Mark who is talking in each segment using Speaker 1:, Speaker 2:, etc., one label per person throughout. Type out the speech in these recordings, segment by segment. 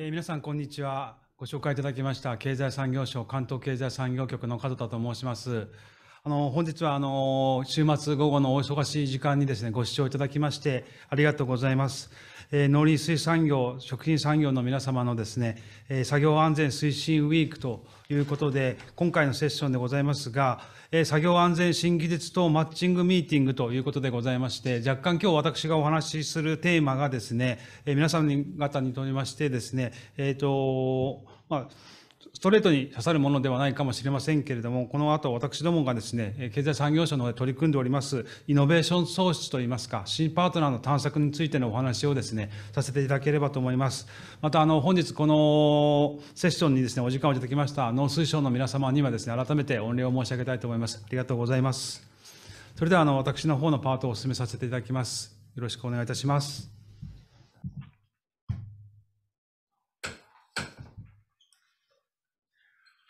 Speaker 1: えー、皆さん、こんにちは。ご紹介いただきました、経済産業省関東経済産業局の門田と申します。あの、本日はあの、週末午後のお忙しい時間にですね、ご視聴いただきまして、ありがとうございます。えー、農林水産業、食品産業の皆様のですね、えー、作業安全推進ウィークということで、今回のセッションでございますが、えー、作業安全新技術とマッチングミーティングということでございまして、若干今日私がお話しするテーマがですね、えー、皆さん方にとりましてですね、えー、と、まあ、ストレートに刺さるものではないかもしれませんけれども、この後私どもがですね、経済産業省の方で取り組んでおります、イノベーション創出といいますか、新パートナーの探索についてのお話をですね、させていただければと思います。また、あの、本日このセッションにですね、お時間をいただきました農水省の皆様にはですね、改めて御礼を申し上げたいと思います。ありがとうございます。それでは、あの、私の方のパートをお進めさせていただきます。よろしくお願いいたします。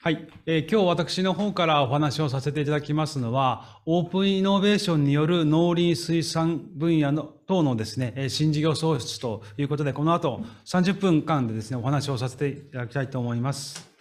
Speaker 1: はい、えー、今日私の方からお話をさせていただきますのは、オープンイノベーションによる農林水産分野の等のですね、新事業創出ということで、この後30分間でですね、お話をさせていただきたいと思います。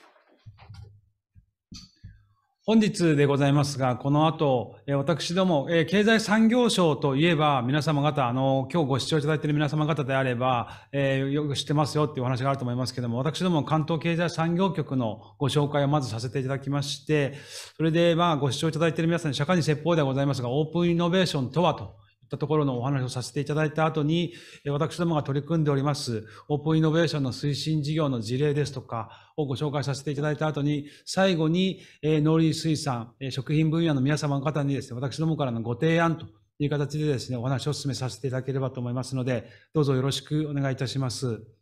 Speaker 1: 本日でございますが、この後、私ども、経済産業省といえば、皆様方、あの、今日ご視聴いただいている皆様方であれば、えー、よく知ってますよっていうお話があると思いますけども、私ども関東経済産業局のご紹介をまずさせていただきまして、それで、まあ、ご視聴いただいている皆さんに、社会に説法ではございますが、オープンイノベーションとはとったところのお話をさせていただいた後に、私どもが取り組んでおります、オープンイノベーションの推進事業の事例ですとかをご紹介させていただいた後に、最後に、農林水産、食品分野の皆様の方にですね、私どもからのご提案という形でですね、お話を進めさせていただければと思いますので、どうぞよろしくお願いいたします。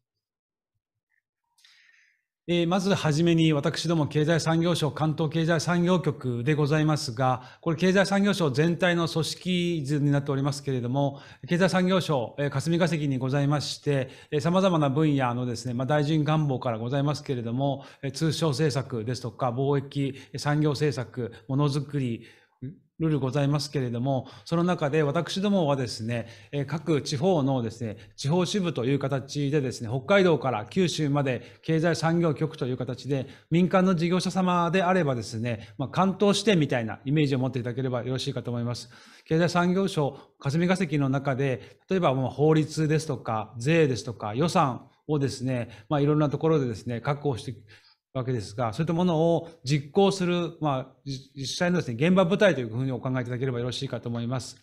Speaker 1: えー、まずはじめに私ども経済産業省関東経済産業局でございますが、これ経済産業省全体の組織図になっておりますけれども、経済産業省、えー、霞が関にございまして、えー、様々な分野のですね、まあ、大臣願望からございますけれども、えー、通商政策ですとか貿易、産業政策、ものづくり、ルールございますけれども、その中で私どもはですね、各地方のですね、地方支部という形でですね、北海道から九州まで経済産業局という形で、民間の事業者様であればですね、まあ、関東支店みたいなイメージを持っていただければよろしいかと思います。経済産業省霞が関の中で、例えばもう法律ですとか、税ですとか、予算、をですね、まあ、いろんなところでですね、確保してわけですが、そういったものを実行する、まあ、実際のですね、現場部隊というふうにお考えいただければよろしいかと思います。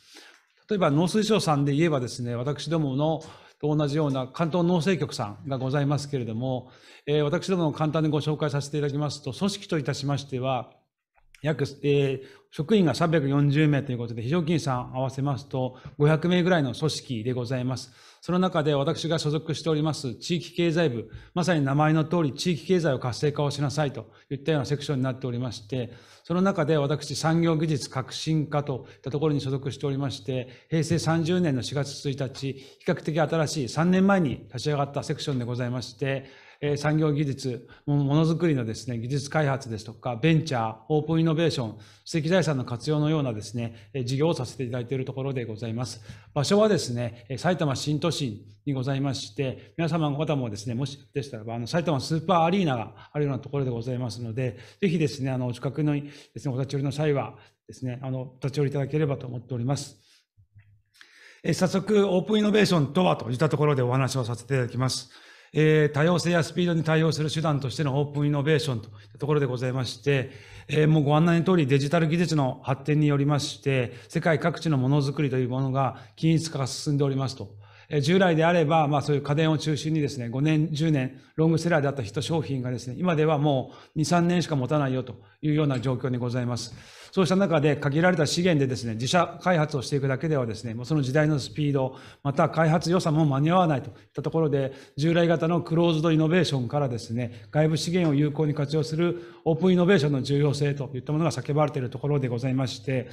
Speaker 1: 例えば農水省さんで言えばですね、私どものと同じような関東農政局さんがございますけれども、えー、私どもの簡単にご紹介させていただきますと、組織といたしましては、約、えー、職員が340名ということで、非常勤さん合わせますと、500名ぐらいの組織でございます。その中で私が所属しております地域経済部、まさに名前の通り地域経済を活性化をしなさいといったようなセクションになっておりまして、その中で私産業技術革新課といったところに所属しておりまして、平成30年の4月1日、比較的新しい3年前に立ち上がったセクションでございまして、え産業技術、ものづくりのですね、技術開発ですとか、ベンチャー、オープンイノベーション、知的財産の活用のようなですね、事業をさせていただいているところでございます。場所はですね、埼玉新都心にございまして、皆様の方もですね、もしでしたらば、あの、埼玉スーパーアリーナがあるようなところでございますので、ぜひですね、あの、お近くのですね、お立ち寄りの際はですね、あの、お立ち寄りいただければと思っております。早速、オープンイノベーションとはといったところでお話をさせていただきます。えー、多様性やスピードに対応する手段としてのオープンイノベーションというところでございまして、えー、もうご案内の通りデジタル技術の発展によりまして、世界各地のものづくりというものが均一化が進んでおりますと。従来であれば、まあそういう家電を中心にですね、5年、10年、ロングセラーであったヒット商品がですね、今ではもう2、3年しか持たないよというような状況にございます。そうした中で限られた資源でですね、自社開発をしていくだけではですね、もうその時代のスピード、また開発予算も間に合わないといったところで、従来型のクローズドイノベーションからですね、外部資源を有効に活用するオープンイノベーションの重要性といったものが叫ばれているところでございまして、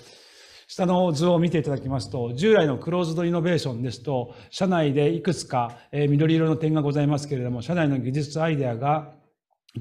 Speaker 1: 下の図を見ていただきますと、従来のクローズドイノベーションですと、社内でいくつか、え緑色の点がございますけれども、社内の技術アイデアが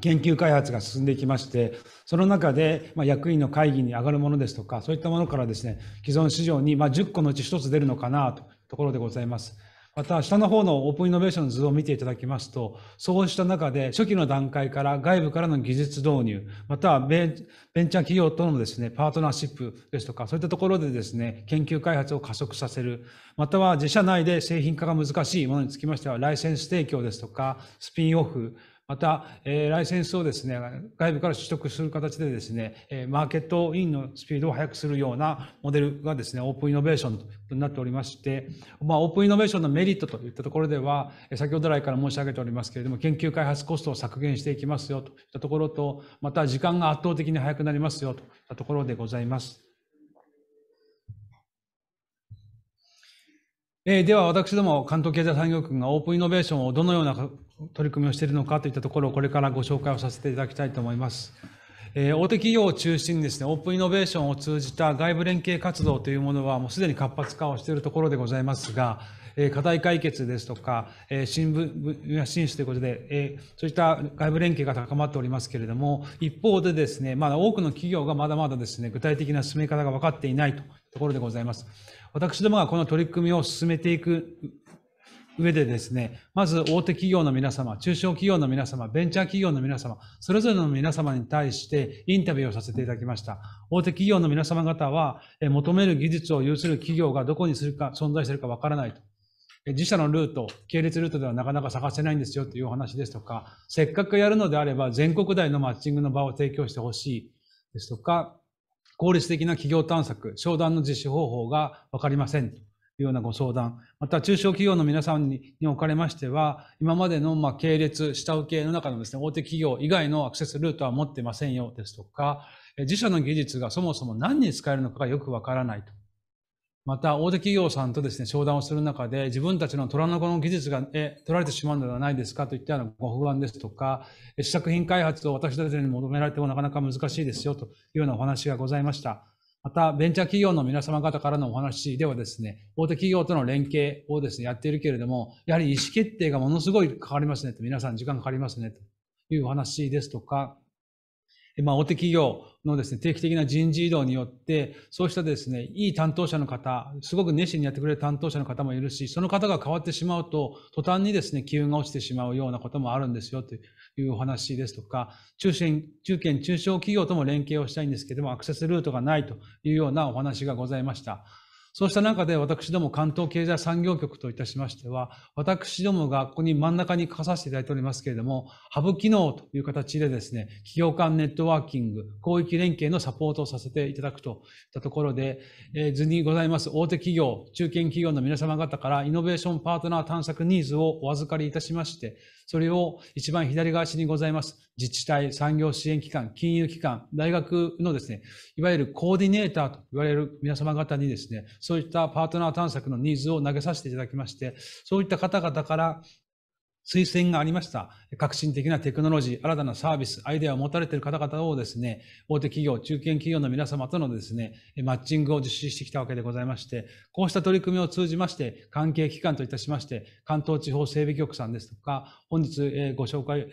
Speaker 1: 研究開発が進んでいきまして、その中で、ま役員の会議に上がるものですとか、そういったものからですね、既存市場に、ま10個のうち1つ出るのかなというところでございます。また下の方のオープンイノベーションの図を見ていただきますと、そうした中で初期の段階から外部からの技術導入、またはベンチャー企業とのですね、パートナーシップですとか、そういったところでですね、研究開発を加速させる、または自社内で製品化が難しいものにつきましては、ライセンス提供ですとか、スピンオフ、また、えライセンスをですね、外部から取得する形でですね、えマーケットインのスピードを速くするようなモデルがですね、オープンイノベーションとなっておりまして、まあ、オープンイノベーションのメリットといったところでは、先ほど来から申し上げておりますけれども、研究開発コストを削減していきますよといったところと、また時間が圧倒的に速くなりますよといったところでございます。えでは私ども関東経済産業局がオープンイノベーションをどのような取り組みをしているのかといったところをこれからご紹介をさせていただきたいと思います。えー、大手企業を中心にですね、オープンイノベーションを通じた外部連携活動というものはもうすでに活発化をしているところでございますが、え課題解決ですとか、え新聞や新出ということで、えそういった外部連携が高まっておりますけれども、一方でですね、まだ多くの企業がまだまだですね、具体的な進め方が分かっていないとところでございます。私どもがこの取り組みを進めていく上でですね、まず大手企業の皆様、中小企業の皆様、ベンチャー企業の皆様、それぞれの皆様に対してインタビューをさせていただきました。大手企業の皆様方は、求める技術を有する企業がどこにするか、存在しているかわからないと。自社のルート、系列ルートではなかなか探せないんですよというお話ですとか、せっかくやるのであれば全国大のマッチングの場を提供してほしいですとか、効率的な企業探索、商談の実施方法がわかりませんいうようなご相談、また中小企業の皆さんにおかれましては、今までのま系列、下請けの中のですね、大手企業以外のアクセスルートは持ってませんよですとか、自社の技術がそもそも何に使えるのかがよくわからないと。また、大手企業さんとですね、商談をする中で、自分たちの虎の子の技術が、え、取られてしまうのではないですかといったようなご不安ですとか、試作品開発を私たちに求められてもなかなか難しいですよというようなお話がございました。また、ベンチャー企業の皆様方からのお話ではですね、大手企業との連携をですね、やっているけれども、やはり意思決定がものすごいかかりますねと、皆さん時間かかりますねというお話ですとか、まあ、大手企業のですね、定期的な人事異動によって、そうしたですね、いい担当者の方、すごく熱心にやってくれる担当者の方もいるし、その方が変わってしまうと、途端にですね、機運が落ちてしまうようなこともあるんですよ、というお話ですとか、中心、中堅、中小企業とも連携をしたいんですけども、アクセスルートがないというようなお話がございました。そうした中で私ども関東経済産業局といたしましては、私どもがここに真ん中に書かさせていただいておりますけれども、ハブ機能という形でですね、企業間ネットワーキング、広域連携のサポートをさせていただくといったところで、えー、図にございます大手企業、中堅企業の皆様方からイノベーションパートナー探索ニーズをお預かりいたしまして、それを一番左側にございます、自治体、産業支援機関、金融機関、大学のですね、いわゆるコーディネーターと言われる皆様方にですね、そういったパートナー探索のニーズを投げさせていただきまして、そういった方々から推薦がありました。革新的なテクノロジー、新たなサービス、アイデアを持たれている方々をですね、大手企業、中堅企業の皆様とのですね、マッチングを実施してきたわけでございまして、こうした取り組みを通じまして、関係機関といたしまして、関東地方整備局さんですとか、本日ご紹介い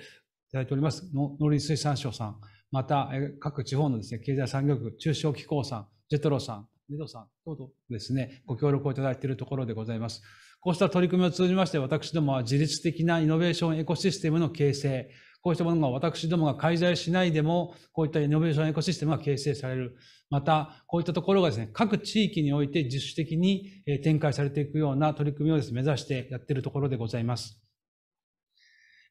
Speaker 1: ただいております、農林水産省さん、また各地方のですね、経済産業局、中小機構さん、ジェトロさん、ネドさん等々ですね、ご協力をいただいているところでございます。こうした取り組みを通じまして、私どもは自律的なイノベーションエコシステムの形成、こうしたものが私どもが介在しないでも、こういったイノベーションエコシステムが形成される。また、こういったところがですね、各地域において自主的に展開されていくような取り組みをですね、目指してやっているところでございます。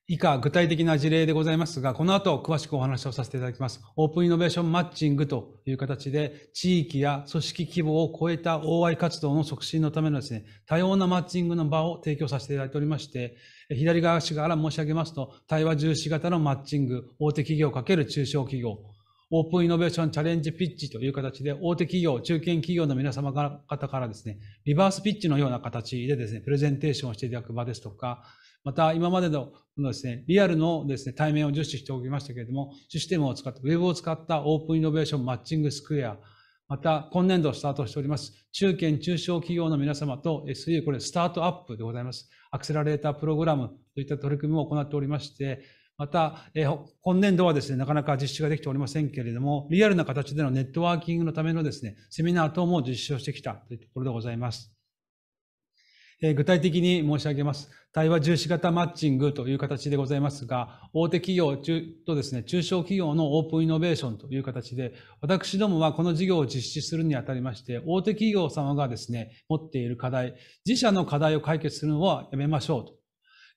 Speaker 1: 以下、具体的な事例でございますが、この後詳しくお話をさせていただきます。オープンイノベーションマッチングという形で、地域や組織規模を超えた OI 活動の促進のためのですね、多様なマッチングの場を提供させていただいておりまして、左側から申し上げますと、対話重視型のマッチング、大手企業×中小企業、オープンイノベーションチャレンジピッチという形で、大手企業、中堅企業の皆様方からですね、リバースピッチのような形でですね、プレゼンテーションをしていただく場ですとか、また今までのですね、リアルのですね、対面を重視しておきましたけれども、システムを使った、ウェブを使ったオープンイノベーションマッチングスクエア、また今年度スタートしております、中堅中小企業の皆様と SU、これスタートアップでございます。アクセラレータープログラムといった取り組みも行っておりまして、また、え今年度はですね、なかなか実施ができておりませんけれども、リアルな形でのネットワーキングのためのですね、セミナー等も実施をしてきたというところでございます。え具体的に申し上げます。対話重視型マッチングという形でございますが、大手企業とですね、中小企業のオープンイノベーションという形で、私どもはこの事業を実施するにあたりまして、大手企業様がですね、持っている課題、自社の課題を解決するのはやめましょうと。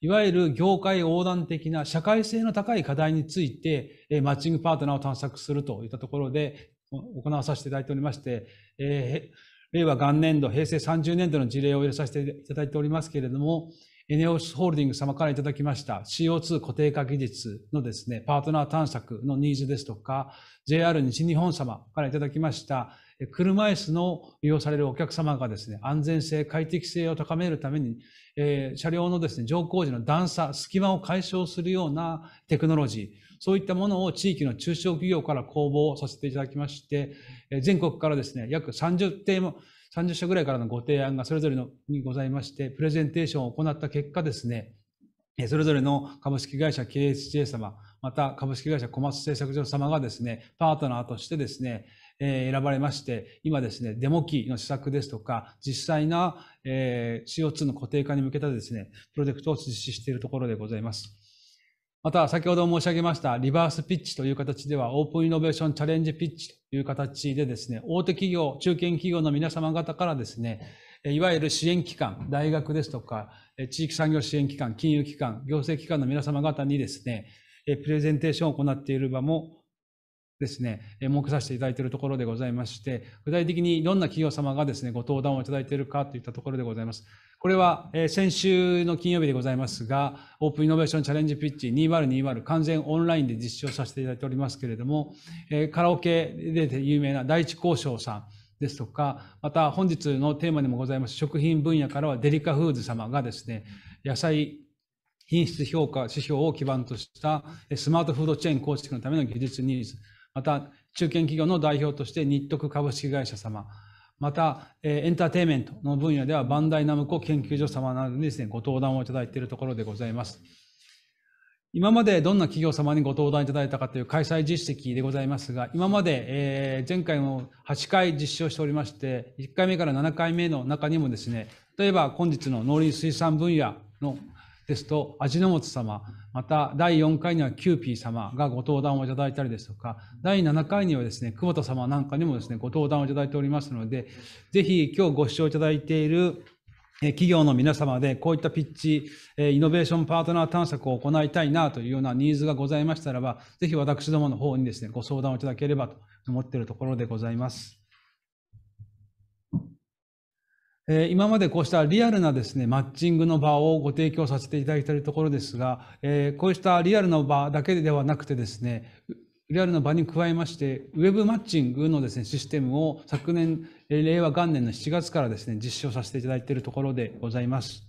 Speaker 1: いわゆる業界横断的な社会性の高い課題について、マッチングパートナーを探索するといったところで行わさせていただいておりまして、えー令和元年度、平成30年度の事例を入れさせていただいておりますけれども、エネオスホールディングス様からいただきました CO2 固定化技術のですね、パートナー探索のニーズですとか、JR 西日本様からいただきました車椅子の利用されるお客様がですね、安全性、快適性を高めるために、えー、車両のですね、乗降時の段差、隙間を解消するようなテクノロジー、そういったものを地域の中小企業から公募させていただきまして、全国からですね、約30点も、30社ぐらいからのご提案がそれぞれのにございまして、プレゼンテーションを行った結果ですね、それぞれの株式会社 KSJ 様、また株式会社小松製作所様がですね、パートナーとしてですね、え選ばれまして、今ですね、デモ機の施策ですとか、実際な、え CO2 の固定化に向けたですね、プロジェクトを実施しているところでございます。また、先ほど申し上げました、リバースピッチという形では、オープンイノベーションチャレンジピッチという形でですね、大手企業、中堅企業の皆様方からですね、いわゆる支援機関、大学ですとか、地域産業支援機関、金融機関、行政機関の皆様方にですね、プレゼンテーションを行っている場もですね、設けさせていただいているところでございまして、具体的にどんな企業様がですね、ご登壇をいただいているかといったところでございます。これは、え先週の金曜日でございますが、オープンイノベーションチャレンジピッチ2020完全オンラインで実施をさせていただいておりますけれども、えカラオケで有名な第一交渉さん、ですとか、また本日のテーマにもございます食品分野からはデリカフーズ様がですね、野菜品質評価指標を基盤としたスマートフードチェーン構築のための技術ニーズ、また中堅企業の代表として日徳株式会社様、また、えエンターテイメントの分野ではバンダイナムコ研究所様などにですね、ご登壇をいただいているところでございます。今までどんな企業様にご登壇いただいたかという開催実績でございますが、今まで、え前回も8回実施をしておりまして、1回目から7回目の中にもですね、例えば本日の農林水産分野のですと、味の素様、また第4回にはキューピー様がご登壇をいただいたりですとか、第7回にはですね、久保田様なんかにもですね、ご登壇をいただいておりますので、ぜひ今日ご視聴いただいている企業の皆様でこういったピッチ、イノベーションパートナー探索を行いたいなというようなニーズがございましたらば、ぜひ私どもの方にですね、ご相談をいただければと思っているところでございます。え今までこうしたリアルなですね、マッチングの場をご提供させていただいているところですが、えこうしたリアルな場だけではなくてですね、リアルな場に加えまして、ウェブマッチングのですね、システムを昨年、令和元年の7月からですね、実施をさせていただいているところでございます。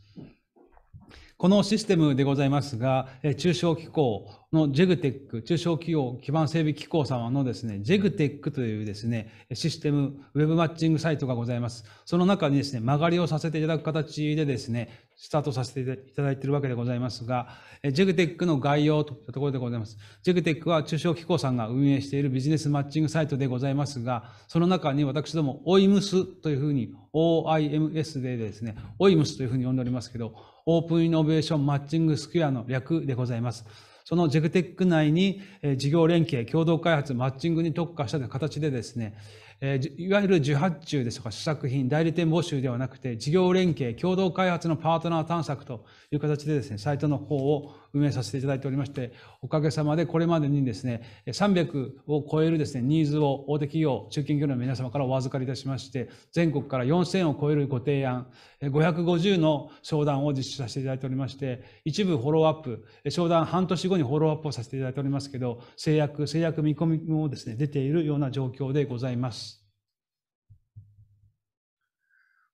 Speaker 1: このシステムでございますが、中小機構のジェグテック、中小企業基盤整備機構様のですね、ジェグテックというですね、システム、ウェブマッチングサイトがございます。その中にですね、曲がりをさせていただく形でですね、スタートさせていただいているわけでございますが、ジェグテックの概要といったところでございます。ジェグテックは中小機構さんが運営しているビジネスマッチングサイトでございますが、その中に私ども OIMS というふうに OIMS でですね、OIMS というふうに呼んでおりますけど、オープンイノベーションマッチングスクエアの略でございます。そのジェグテック内に事業連携、共同開発、マッチングに特化した形でですね、えー、いわゆる受発注ですとか試作品、代理店募集ではなくて、事業連携、共同開発のパートナー探索という形でですね、サイトの方を運営させていただいておりまして、おかげさまでこれまでにですね、300を超えるですね、ニーズを大手企業、中堅企業の皆様からお預かりいたしまして、全国から4000を超えるご提案、550の商談を実施させていただいておりまして、一部フォローアップ、商談半年後にフォローアップをさせていただいておりますけど、制約、制約見込みもですね、出ているような状況でございます。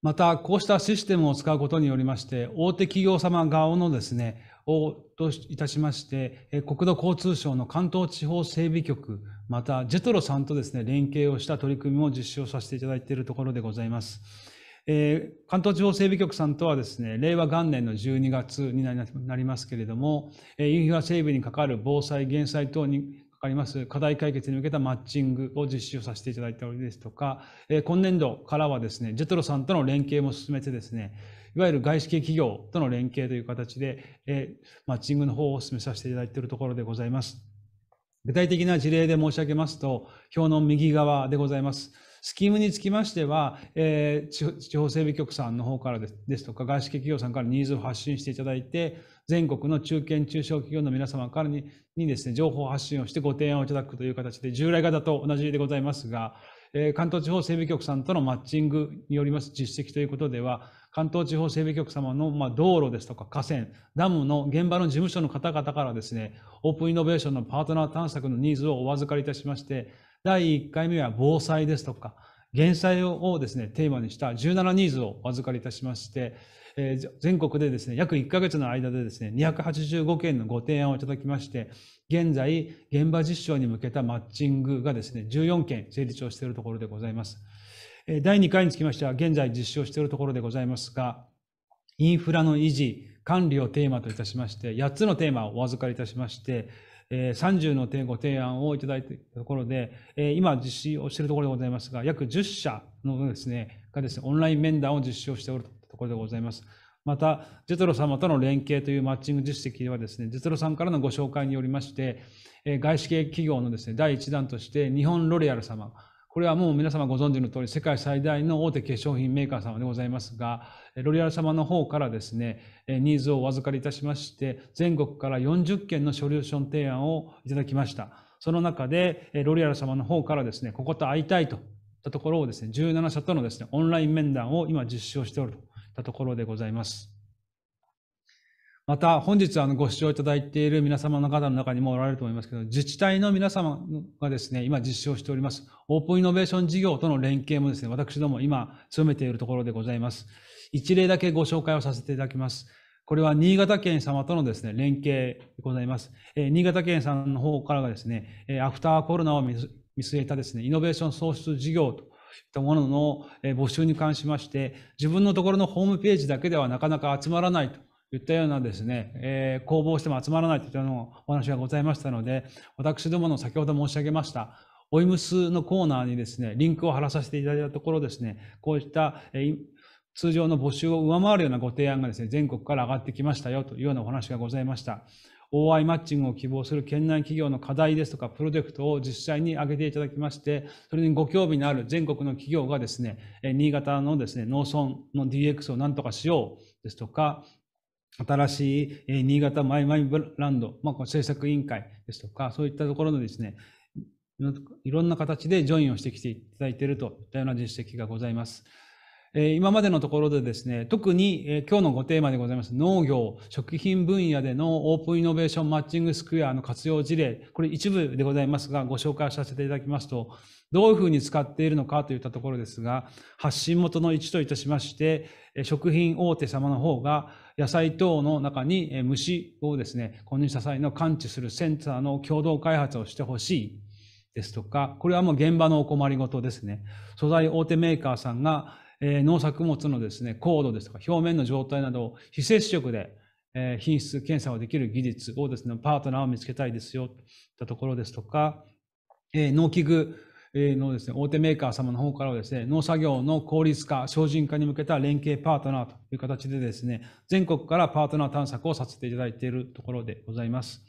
Speaker 1: また、こうしたシステムを使うことによりまして、大手企業様側のですね、をといたしまして、国土交通省の関東地方整備局、またジェトロさんとですね、連携をした取り組みも実施をさせていただいているところでございます。えー、関東地方整備局さんとはですね、令和元年の12月になりますけれども、インフラ整備にかかる防災・減災等にかります課題解決に向けたマッチングを実施をさせていただいたりですとか、今年度からはですね、ジェトロさんとの連携も進めてですね、いわゆる外資系企業との連携という形で、えー、マッチングの方を進めさせていただいているところでございます。具体的な事例で申し上げますと、表の右側でございます。スキームにつきましては、えー、地方整備局さんの方からですとか、外資系企業さんからニーズを発信していただいて、全国の中堅・中小企業の皆様からににですね、情報発信をしてご提案をいただくという形で、従来型と同じでございますが、えー、関東地方整備局さんとのマッチングによります実績ということでは、関東地方整備局様の、ま道路ですとか河川、ダムの現場の事務所の方々からですね、オープンイノベーションのパートナー探索のニーズをお預かりいたしまして、第1回目は防災ですとか、減災をですね、テーマにした17ニーズをお預かりいたしまして、えー、全国でですね、約1ヶ月の間でですね、285件のご提案をいただきまして、現在、現場実証に向けたマッチングがですね、14件成立をしているところでございます。第2回につきましては、現在実施をしているところでございますが、インフラの維持、管理をテーマといたしまして、8つのテーマをお預かりいたしまして、30のご提案をいただいているところで、今実施をしているところでございますが、約10社のですね、がですね、オンライン面談を実施をしておるところでございます。また、ジェトロ様との連携というマッチング実績ではですね、ジェトロさんからのご紹介によりまして、外資系企業のですね、第1弾として、日本ロレアル様、これはもう皆様ご存知の通り、世界最大の大手化粧品メーカー様でございますが、ロリアル様の方からですね、ニーズをお預かりいたしまして、全国から40件のソリューション提案をいただきました。その中で、ロリアル様の方からですね、ここと会いたいといったところをですね、17社とのですね、オンライン面談を今実施をしておるといったところでございます。また本日あのご視聴いただいている皆様の方の中にもおられると思いますけど、自治体の皆様がですね、今実証しております、オープンイノベーション事業との連携もですね、私ども今強めているところでございます。一例だけご紹介をさせていただきます。これは新潟県様とのですね、連携でございます。え新潟県さんの方からがですね、アフターコロナを見据えたですね、イノベーション創出事業とたものの募集に関しまして、自分のところのホームページだけではなかなか集まらないと。言ったようなですね、えー、攻防しても集まらないというのお話がございましたので、私どもの先ほど申し上げました、おいむすのコーナーにですね、リンクを貼らさせていただいたところですね、こういった、えー、通常の募集を上回るようなご提案がですね、全国から上がってきましたよというようなお話がございました。OI マッチングを希望する県内企業の課題ですとかプロジェクトを実際に挙げていただきまして、それにご興味のある全国の企業がですね、新潟のですね、農村の DX をなんとかしようですとか、新しい、え新潟マイマイブランド、まあ、政策委員会ですとか、そういったところのですね、いろんな形でジョインをしてきていただいているといったような実績がございます。今までのところでですね、特に今日のごテーマでございます農業、食品分野でのオープンイノベーションマッチングスクエアの活用事例、これ一部でございますがご紹介させていただきますと、どういうふうに使っているのかといったところですが、発信元の置といたしまして、食品大手様の方が野菜等の中に虫をですね、購入した際の感知するセンターの共同開発をしてほしいですとか、これはもう現場のお困りごとですね。素材大手メーカーさんがえ農作物のですね、高度ですとか表面の状態などを非接触で、え品質検査をできる技術をですね、パートナーを見つけたいですよ、とったところですとか、え農機具のですね、大手メーカー様の方からはですね、農作業の効率化、精進化に向けた連携パートナーという形でですね、全国からパートナー探索をさせていただいているところでございます。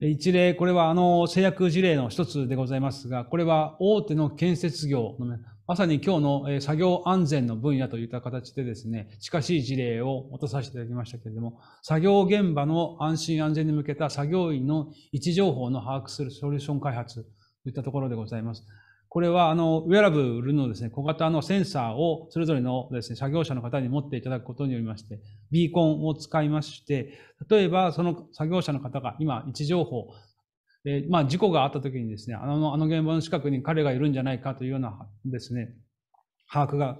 Speaker 1: 一例、これはあの製薬事例の一つでございますが、これは大手の建設業のまさに今日の作業安全の分野といった形でですね、近しい事例を落とさせていただきましたけれども、作業現場の安心安全に向けた作業員の位置情報の把握するソリューション開発といったところでございます。これは、あの、ウェアラブルのですね、小型のセンサーをそれぞれのですね、作業者の方に持っていただくことによりまして、ビーコンを使いまして、例えば、その作業者の方が今、位置情報、えまあ、事故があった時にですね、あの、あの現場の近くに彼がいるんじゃないかというようなですね、把握が、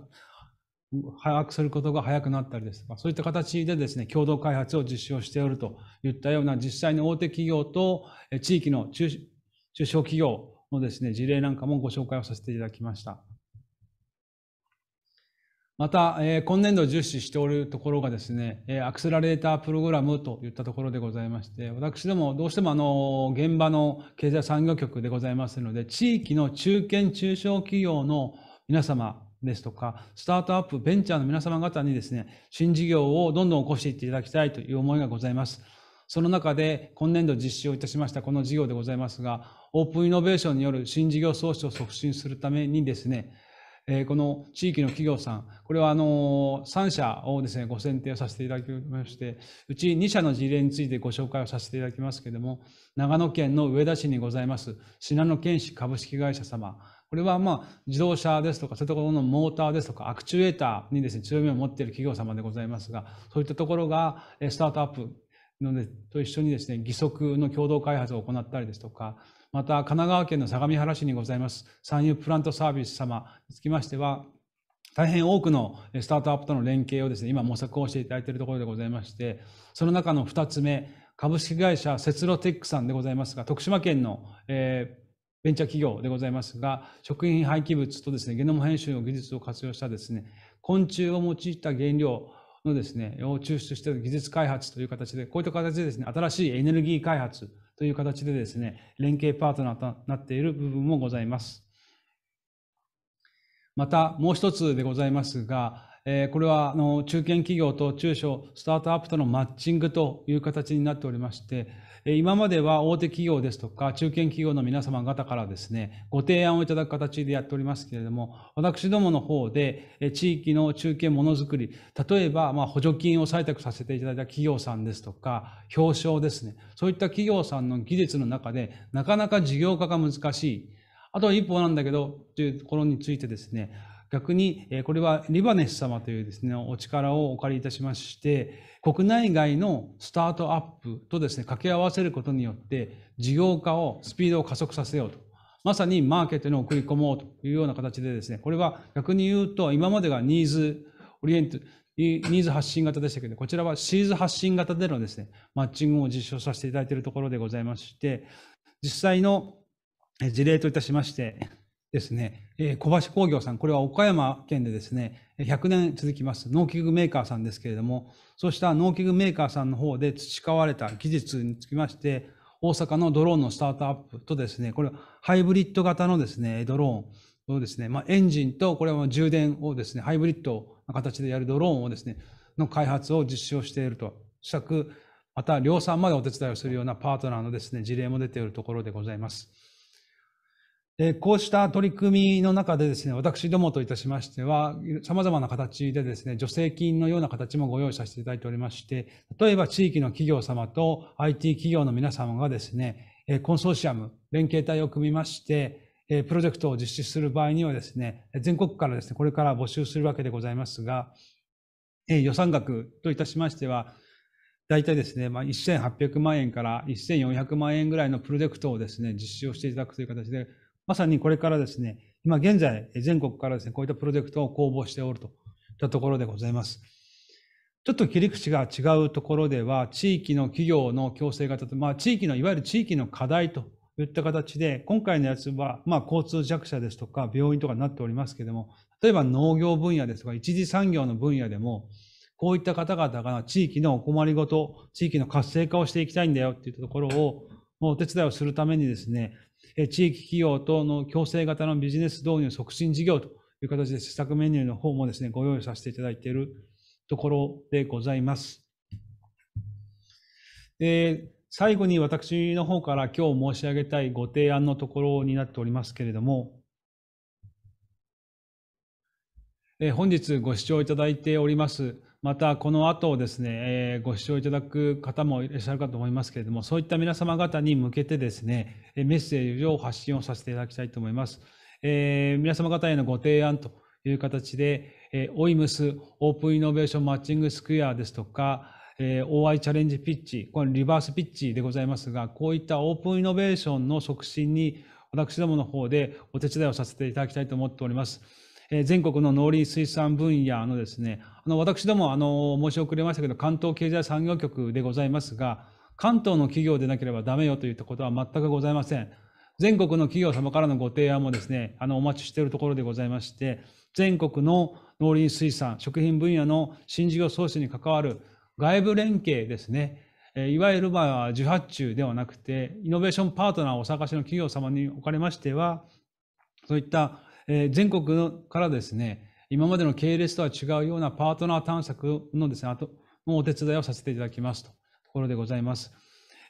Speaker 1: 把握することが早くなったりですとか、そういった形でですね、共同開発を実施をしておるといったような、実際に大手企業と地域の中小企業のですね、事例なんかもご紹介をさせていただきました。また、えー、今年度重視しておるところがですね、えー、アクセラレータープログラムといったところでございまして、私どもどうしてもあの、現場の経済産業局でございますので、地域の中堅中小企業の皆様ですとか、スタートアップ、ベンチャーの皆様方にですね、新事業をどんどん起こしていっていただきたいという思いがございます。その中で今年度実施をいたしましたこの事業でございますが、オープンイノベーションによる新事業創出を促進するためにですね、えこの地域の企業さん、これはあの3社をですね、ご選定をさせていただきまして、うち2社の事例についてご紹介をさせていただきますけれども、長野県の上田市にございます、信濃県市株式会社様、これはまあ自動車ですとか、そういったところのモーターですとか、アクチュエーターにですね、強みを持っている企業様でございますが、そういったところがスタートアップのでと一緒にですね、義足の共同開発を行ったりですとか、また神奈川県の相模原市にございます産油プラントサービス様につきましては大変多くのスタートアップとの連携をですね今模索をしていただいているところでございましてその中の2つ目株式会社セツロテックさんでございますが徳島県の、えーベンチャー企業でございますが、食品廃棄物とですね、ゲノム編集の技術を活用したですね、昆虫を用いた原料のですね、を抽出している技術開発という形で、こういった形でですね、新しいエネルギー開発という形でですね、連携パートナーとなっている部分もございます。また、もう一つでございますが、えこれはあの中堅企業と中小スタートアップとのマッチングという形になっておりまして、今までは大手企業ですとか中堅企業の皆様方からですねご提案をいただく形でやっておりますけれども私どもの方で地域の中堅ものづくり例えばま補助金を採択させていただいた企業さんですとか表彰ですねそういった企業さんの技術の中でなかなか事業化が難しいあとは一歩なんだけどというところについてですね逆に、これはリバネス様というですね、お力をお借りいたしまして、国内外のスタートアップとですね、掛け合わせることによって、事業化を、スピードを加速させようと。まさにマーケットに送り込もうというような形でですね、これは逆に言うと、今までがニーズ、オリエント、ニーズ発信型でしたけど、こちらはシーズ発信型でのですね、マッチングを実証させていただいているところでございまして、実際の事例といたしまして、ですね、えー、小橋工業さん、これは岡山県でですね、100年続きます農機具メーカーさんですけれども、そうした農機具メーカーさんの方で培われた技術につきまして、大阪のドローンのスタートアップとですね、これハイブリッド型のですね、ドローンをですね、まあ、エンジンとこれは充電をですね、ハイブリッドな形でやるドローンをですね、の開発を実証していると、試作、また量産までお手伝いをするようなパートナーのですね、事例も出ているところでございます。えこうした取り組みの中でですね、私どもといたしましては、様々な形でですね、助成金のような形もご用意させていただいておりまして、例えば地域の企業様と IT 企業の皆様がですね、コンソーシアム、連携体を組みまして、プロジェクトを実施する場合にはですね、全国からですね、これから募集するわけでございますが、予算額といたしましては、大体ですね、まあ、1800万円から1400万円ぐらいのプロジェクトをですね、実施をしていただくという形で、まさにこれからですね、今現在、全国からですね、こういったプロジェクトを公募しておるといったところでございます。ちょっと切り口が違うところでは、地域の企業の共生型と、まあ、地域の、いわゆる地域の課題といった形で、今回のやつは、まあ、交通弱者ですとか、病院とかになっておりますけれども、例えば農業分野ですとか、一次産業の分野でも、こういった方々が地域のお困りごと、地域の活性化をしていきたいんだよっていったところを、お手伝いをするためにですね、地域企業等の共生型のビジネス導入促進事業という形で施策メニューの方もですね、ご用意させていただいているところでございます。で最後に私の方から今日申し上げたいご提案のところになっておりますけれども、本日ご視聴いただいておりますまたこの後ですね、えー、ご視聴いただく方もいらっしゃるかと思いますけれども、そういった皆様方に向けてですね、メッセージを発信をさせていただきたいと思います。えー、皆様方へのご提案という形で、えー、オイムスオープンイノベーションマッチングスクエアですとか、えー、OI チャレンジピッチ、これリバースピッチでございますが、こういったオープンイノベーションの促進に私どもの方でお手伝いをさせていただきたいと思っております。え全国の農林水産分野のですね、あの、私ども、あの、申し遅れましたけど、関東経済産業局でございますが、関東の企業でなければダメよといったことは全くございません。全国の企業様からのご提案もですね、あの、お待ちしているところでございまして、全国の農林水産、食品分野の新事業創出に関わる外部連携ですね、いわゆるまあ受発注ではなくて、イノベーションパートナーをお探しの企業様におかれましては、そういったえー、全国のからですね、今までの系列とは違うようなパートナー探索のですね、あとのお手伝いをさせていただきますと、ところでございます。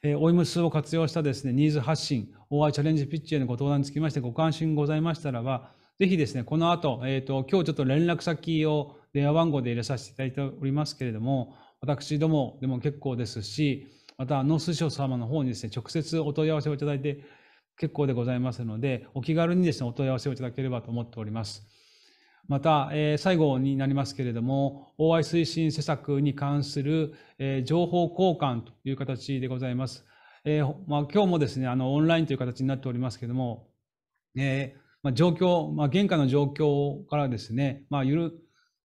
Speaker 1: えー、オイムスを活用したですね、ニーズ発信、アイチャレンジピッチへのご登壇につきましてご関心ございましたらば、ぜひですね、この後、えっ、ー、と、今日ちょっと連絡先を電話番号で入れさせていただいておりますけれども、私どもでも結構ですし、また、ノース師様の方にですね、直接お問い合わせをいただいて結構でございますので、お気軽にですね、お問い合わせをいただければと思っております。また、えー、最後になりますけれども、OI 推進施策に関する、えー、情報交換という形でございます。えーまあ、今日もですね、あのオンラインという形になっておりますけれども、えーまあ、状況、まあ、現下の状況からですね、まあ、ゆる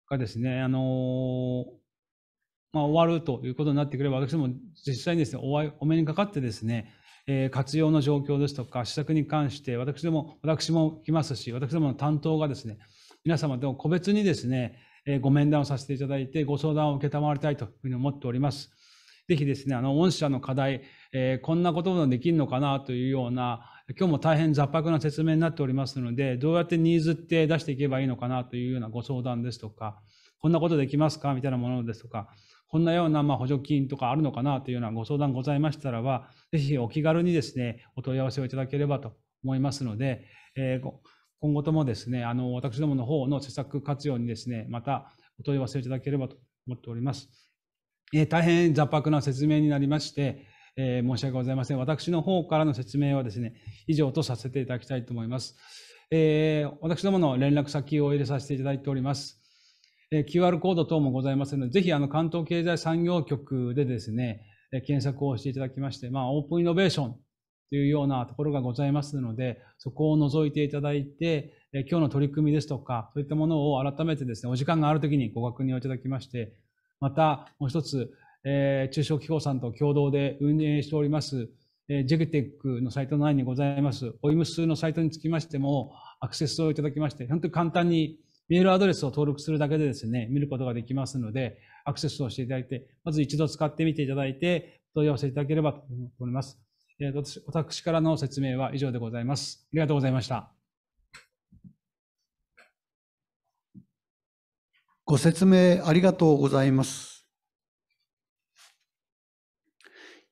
Speaker 1: がですね、あのーまあ、終わるということになってくれば、私も実際にですね、おお目にかかってですね、え活用の状況ですとか、施策に関して、私ども、私も来ますし、私どもの担当がですね、皆様と個別にですね、えご面談をさせていただいて、ご相談を承りたいというふうに思っております。ぜひですね、あの、御社の課題、えー、こんなこともできるのかなというような、今日も大変雑白な説明になっておりますので、どうやってニーズって出していけばいいのかなというようなご相談ですとか、こんなことできますかみたいなものですとか、こんなようなま補助金とかあるのかなというようなご相談ございましたらば、ぜひお気軽にですね、お問い合わせをいただければと思いますので、えー、今後ともですね、あの私どもの方の施策活用にですね、またお問い合わせいただければと思っております。えー、大変雑白な説明になりまして、えー、申し訳ございません。私の方からの説明はですね、以上とさせていただきたいと思います。えー、私どもの連絡先を入れさせていただいております。QR コード等もございますので、ぜひあの関東経済産業局でですね、検索をしていただきまして、まあ、オープンイノベーションというようなところがございますので、そこを除いていただいて、今日の取り組みですとか、そういったものを改めてですね、お時間があるときにご確認をいただきまして、また、もう一つ、えー、中小企業さんと共同で運営しております、えー、ジェグテックのサイトの内にございます、オイムスのサイトにつきましても、アクセスをいただきまして、本当に簡単にメールアドレスを登録するだけでですね、見ることができますので、アクセスをしていただいて、まず一度使ってみていただいて、お問い合わせいただければと思います。えー、私からの説明は以上でございます。ありがとうございました。
Speaker 2: ご説明ありがとうございます。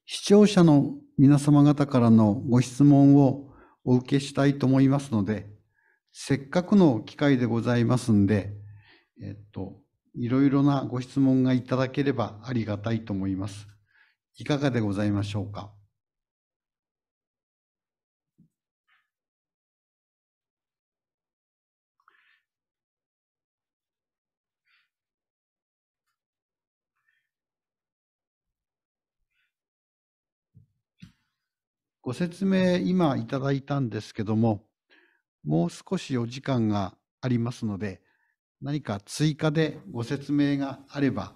Speaker 2: 視聴者の皆様方からのご質問をお受けしたいと思いますので、せっかくの機会でございますんで、えっと、いろいろなご質問がいただければありがたいと思います。いかがでございましょうか。ご説明今いただいたんですけども、もう少しお時間がありますので、何か追加でご説明があれば、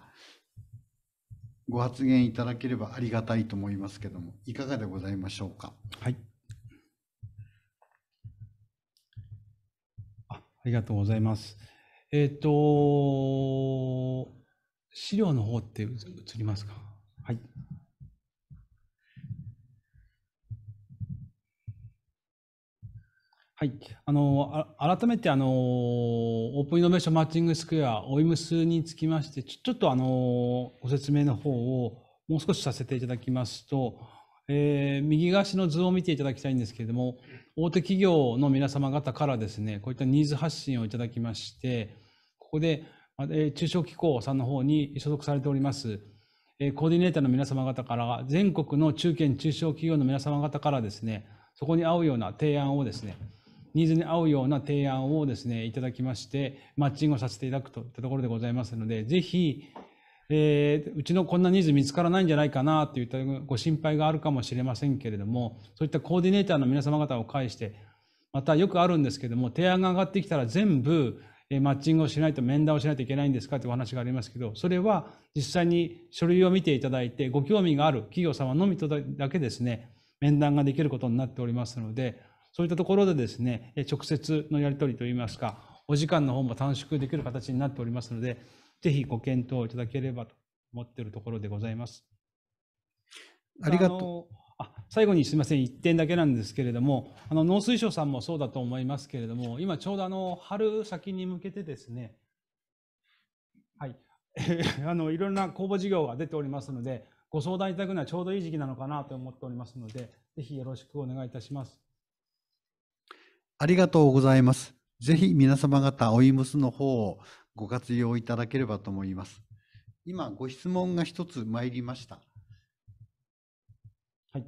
Speaker 2: ご発言いただければありがたいと思いますけれども、いかがでございましょうか。はい。ああり
Speaker 1: がとうございます。えっ、ー、と、資料の方って映りますか。はい。はい、あのあ改めてあのオープンイノベーションマッチングスクエア OIMS につきましてちょちょっとあのご説明の方をもう少しさせていただきますと、えー、右側の図を見ていただきたいんですけれども大手企業の皆様方からですねこういったニーズ発信をいただきましてここで、えー、中小機構さんの方に所属されております、えー、コーディネーターの皆様方から全国の中堅中小企業の皆様方からですねそこに合うような提案をですね、ニーズに合うような提案をですね、いただきまして、マッチングをさせていただくといったところでございますので、ぜひ、えー、うちのこんなニーズ見つからないんじゃないかなといったご心配があるかもしれませんけれども、そういったコーディネーターの皆様方を介して、またよくあるんですけども、提案が上がってきたら全部、マッチングをしないと面談をしないといけないんですかというお話がありますけど、それは実際に書類を見ていただいて、ご興味がある企業様のみとだけですね、面談ができることになっておりますので、そういったところでですね、直接のやり取りといいますか、お時間の方も短縮できる形になっておりますので、ぜひご検討いただければと思っているところでございます。ありがとう。あ最後にすみません、1点だけなんですけれども、あの農水省さんもそうだと思いますけれども、今ちょうどあの春先に向けてですね、はい、あのいろんな公募事業が出ておりますので、ご相談いただくのはちょうどいい時期なのかなと思っておりますので、ぜひよろしくお願いいたします。
Speaker 2: ありがとうございます。ぜひ皆様方、おいむすの方をご活用いただければと思います。今、ご質問が一つ参りました。はい。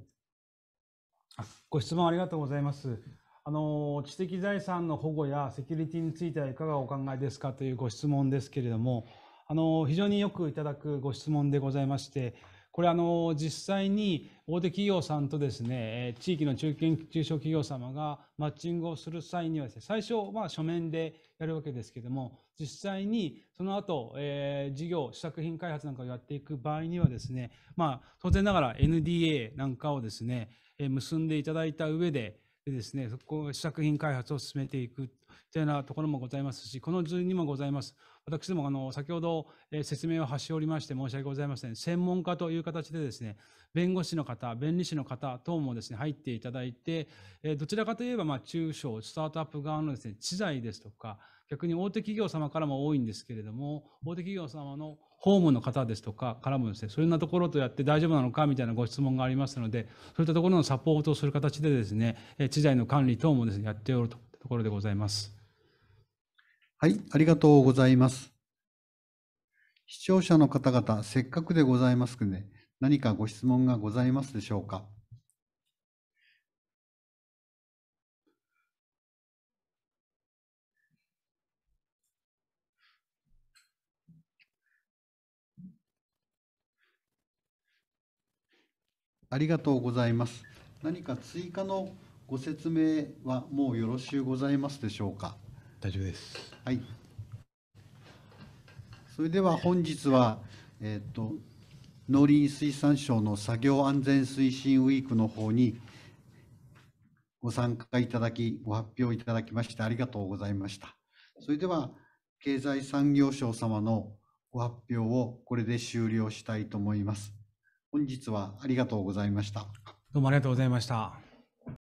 Speaker 1: ご質問ありがとうございます。あの知的財産の保護やセキュリティについてはいかがお考えですかというご質問ですけれども、あの非常によくいただくご質問でございまして、これあの実際に大手企業さんとですね地域の中堅中小企業様がマッチングをする際にはですね最初は書面でやるわけですけども実際にその後、えー、事業試作品開発なんかをやっていく場合にはですねまあ当然ながら NDA なんかをですね結んでいただいた上ででですねそこ試作品開発を進めていくというようなところもございますし、この図にもございます。私ども、あの、先ほど、え説明を発しおりまして申し訳ございません。専門家という形でですね、弁護士の方、弁理士の方等もですね、入っていただいて、えどちらかといえば、まあ、中小、スタートアップ側のですね、知財ですとか、逆に大手企業様からも多いんですけれども、大手企業様のホームの方ですとかからもですね、そういうなところとやって大丈夫なのかみたいなご質問がありますので、そういったところのサポートをする形でですね、知財の管理等もですね、やっておるとところでございます。
Speaker 2: はい、ありがとうございます。視聴者の方々、せっかくでございますので、何かご質問がございますでしょうか。ありがとうございます。何か追加のご説明はもうよろしゅうございますでしょうか。大丈夫です。はい。それでは本日は、えっ、ー、と、農林水産省の作業安全推進ウィークの方にご参加いただき、ご発表いただきましてありがとうございました。それでは、経済産業省様のご発表をこれで終了したいと思います。本日はありがとうございました。
Speaker 1: どうもありがとうございました。